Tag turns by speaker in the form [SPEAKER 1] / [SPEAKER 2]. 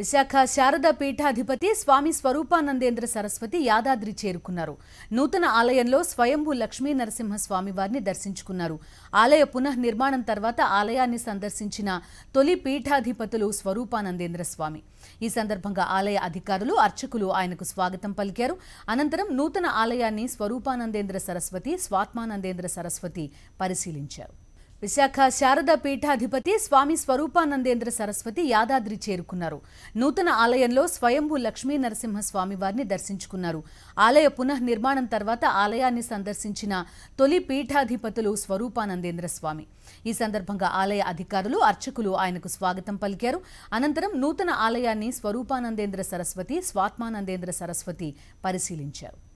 [SPEAKER 1] విశాఖ శారదా పీఠాధిపతి స్వామి స్వరూపానందేంద్ర సరస్వతి యాదాద్రి చేరుకున్నారు నూతన ఆలయంలో స్వయంభూ లక్ష్మీ నరసింహస్వామి వారిని దర్శించుకున్నారు ఆలయ పునః నిర్మాణం తర్వాత ఆలయాన్ని సందర్శించిన తొలి పీఠాధిపతులు స్వరూపానందేంద్ర స్వామి ఈ సందర్భంగా ఆలయ అధికారులు అర్చకులు ఆయనకు స్వాగతం పలికారు అనంతరం నూతన ఆలయాన్ని స్వరూపానందేంద్ర సరస్వతి స్వాత్మానందేంద్ర సరస్వతి పరిశీలించారు విశాఖ శారదా పీఠాధిపతి స్వామి స్వరూపానందేంద్ర సరస్వతి యాదాద్రి చేరుకున్నారు నూతన ఆలయంలో స్వయంభూ లక్ష్మీ నరసింహ స్వామివారిని దర్శించుకున్నారు ఆలయ పునః నిర్మాణం తర్వాత ఆలయాన్ని సందర్శించిన తొలి పీఠాధిపతులు స్వరూపానందేంద్ర స్వామి ఈ సందర్భంగా ఆలయ అధికారులు అర్చకులు ఆయనకు స్వాగతం పలికారు అనంతరం నూతన ఆలయాన్ని స్వరూపానందేంద్ర సరస్వతి స్వాత్మానందేంద్ర సరస్వతి పరిశీలించారు